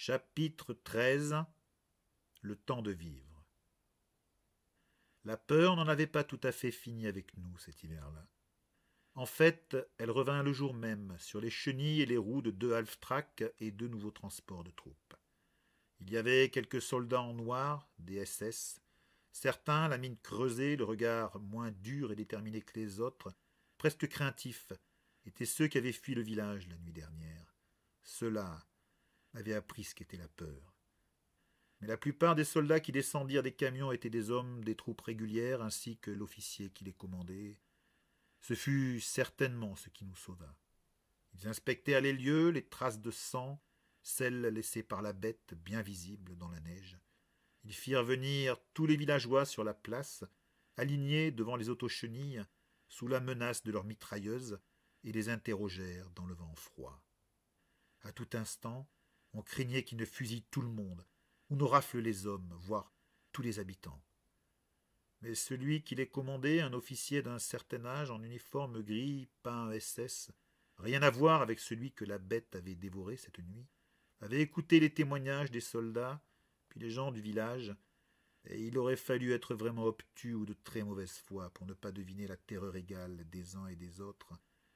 Chapitre XIII Le temps de vivre. La peur n'en avait pas tout à fait fini avec nous cet hiver-là. En fait, elle revint le jour même sur les chenilles et les roues de deux halftracks et deux nouveaux transports de troupes. Il y avait quelques soldats en noir, des SS, certains, la mine creusée, le regard moins dur et déterminé que les autres, presque craintifs, étaient ceux qui avaient fui le village la nuit dernière. Ceux-là, avaient appris ce qu'était la peur. Mais la plupart des soldats qui descendirent des camions étaient des hommes des troupes régulières ainsi que l'officier qui les commandait. Ce fut certainement ce qui nous sauva. Ils inspectèrent les lieux, les traces de sang, celles laissées par la bête bien visibles dans la neige. Ils firent venir tous les villageois sur la place, alignés devant les autochenilles, sous la menace de leurs mitrailleuses, et les interrogèrent dans le vent froid. À tout instant, on craignait qu'il ne fusillent tout le monde, ou ne rafle les hommes, voire tous les habitants. Mais celui qui les commandait, un officier d'un certain âge en uniforme gris, peint SS, rien à voir avec celui que la bête avait dévoré cette nuit, avait écouté les témoignages des soldats, puis les gens du village, et il aurait fallu être vraiment obtus ou de très mauvaise foi pour ne pas deviner la terreur égale des uns et des autres,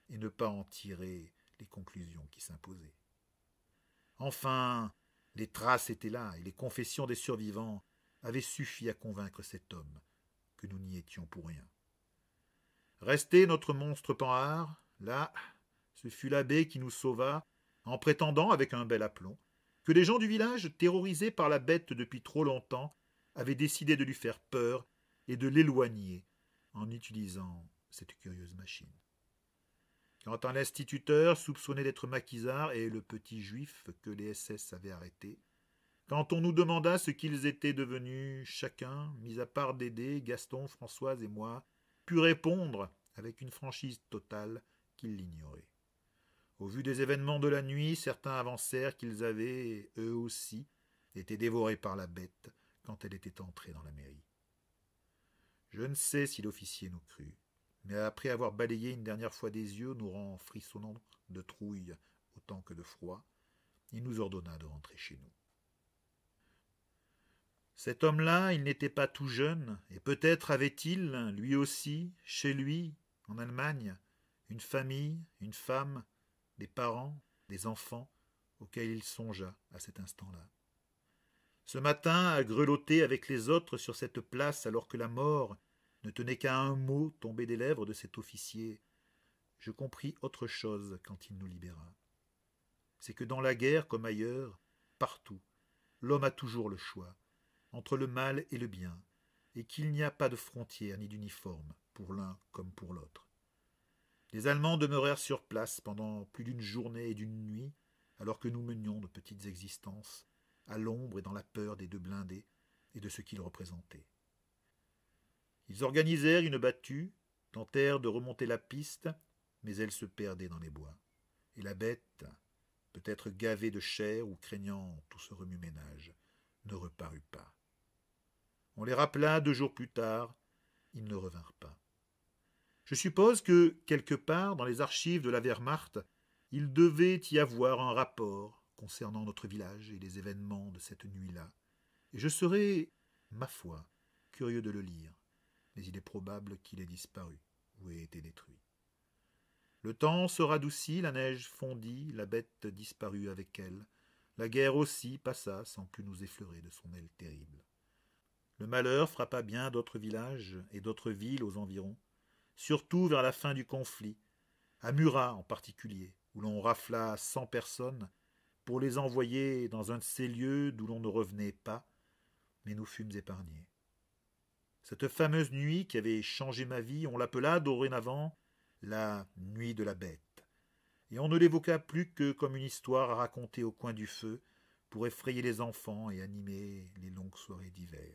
et ne pas en tirer les conclusions qui s'imposaient. Enfin, les traces étaient là, et les confessions des survivants avaient suffi à convaincre cet homme que nous n'y étions pour rien. Resté notre monstre panhard, là, ce fut l'abbé qui nous sauva, en prétendant, avec un bel aplomb, que les gens du village, terrorisés par la bête depuis trop longtemps, avaient décidé de lui faire peur et de l'éloigner en utilisant cette curieuse machine. Quand un instituteur soupçonné d'être maquisard et le petit juif que les SS avaient arrêté, quand on nous demanda ce qu'ils étaient devenus, chacun, mis à part Dédé, Gaston, Françoise et moi, put répondre avec une franchise totale qu'ils l'ignoraient. Au vu des événements de la nuit, certains avancèrent qu'ils avaient, eux aussi, été dévorés par la bête quand elle était entrée dans la mairie. Je ne sais si l'officier nous crut mais après avoir balayé une dernière fois des yeux, nous rend frissonnants de trouille autant que de froid, il nous ordonna de rentrer chez nous. Cet homme-là, il n'était pas tout jeune, et peut-être avait-il, lui aussi, chez lui, en Allemagne, une famille, une femme, des parents, des enfants, auxquels il songea à cet instant-là. Ce matin, à grelotter avec les autres sur cette place alors que la mort ne tenait qu'à un mot tombé des lèvres de cet officier. Je compris autre chose quand il nous libéra. C'est que dans la guerre comme ailleurs, partout, l'homme a toujours le choix entre le mal et le bien, et qu'il n'y a pas de frontière ni d'uniforme pour l'un comme pour l'autre. Les Allemands demeurèrent sur place pendant plus d'une journée et d'une nuit, alors que nous menions de petites existences, à l'ombre et dans la peur des deux blindés et de ce qu'ils représentaient. Ils organisèrent une battue, tentèrent de remonter la piste, mais elle se perdait dans les bois. Et la bête, peut-être gavée de chair ou craignant tout ce remue-ménage, ne reparut pas. On les rappela deux jours plus tard, ils ne revinrent pas. Je suppose que, quelque part, dans les archives de la Wehrmacht, il devait y avoir un rapport concernant notre village et les événements de cette nuit-là, et je serais, ma foi, curieux de le lire mais il est probable qu'il ait disparu ou ait été détruit. Le temps se radoucit, la neige fondit, la bête disparut avec elle. La guerre aussi passa sans que nous effleurer de son aile terrible. Le malheur frappa bien d'autres villages et d'autres villes aux environs, surtout vers la fin du conflit, à Murat en particulier, où l'on rafla cent personnes pour les envoyer dans un de ces lieux d'où l'on ne revenait pas, mais nous fûmes épargnés. Cette fameuse nuit qui avait changé ma vie, on l'appela dorénavant la nuit de la bête, et on ne l'évoqua plus que comme une histoire à raconter au coin du feu pour effrayer les enfants et animer les longues soirées d'hiver.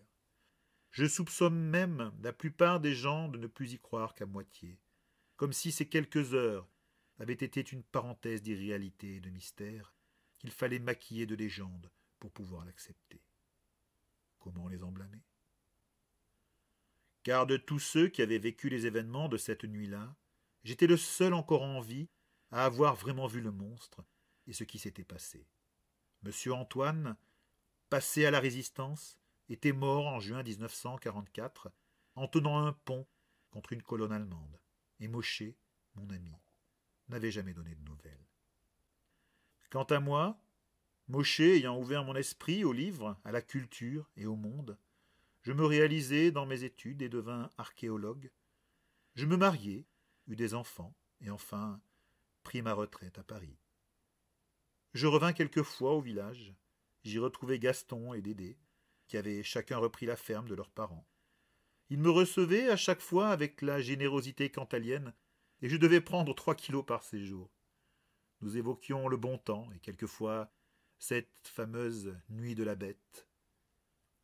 Je soupçonne même la plupart des gens de ne plus y croire qu'à moitié, comme si ces quelques heures avaient été une parenthèse d'irréalité et de mystère qu'il fallait maquiller de légende pour pouvoir l'accepter. Comment les en car de tous ceux qui avaient vécu les événements de cette nuit-là, j'étais le seul encore en vie à avoir vraiment vu le monstre et ce qui s'était passé. M. Antoine, passé à la résistance, était mort en juin 1944 en tenant un pont contre une colonne allemande, et Mosché, mon ami, n'avait jamais donné de nouvelles. Quant à moi, Mosché ayant ouvert mon esprit au livre, à la culture et au monde, je me réalisai dans mes études et devins archéologue. Je me mariai, eus des enfants, et enfin pris ma retraite à Paris. Je revins quelquefois au village. J'y retrouvai Gaston et Dédé, qui avaient chacun repris la ferme de leurs parents. Ils me recevaient à chaque fois avec la générosité cantalienne, et je devais prendre trois kilos par séjour. Nous évoquions le bon temps, et quelquefois cette fameuse nuit de la bête,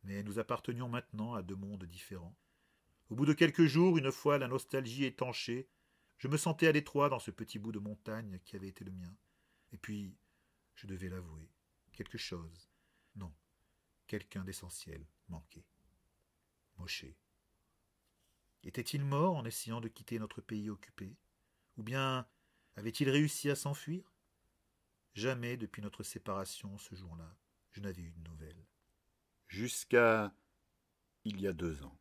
mais nous appartenions maintenant à deux mondes différents. Au bout de quelques jours, une fois la nostalgie étanchée, je me sentais à l'étroit dans ce petit bout de montagne qui avait été le mien. Et puis, je devais l'avouer, quelque chose, non, quelqu'un d'essentiel manquait. Mosché. Était-il mort en essayant de quitter notre pays occupé Ou bien avait-il réussi à s'enfuir Jamais depuis notre séparation ce jour-là, je n'avais eu de nouvelles jusqu'à il y a deux ans.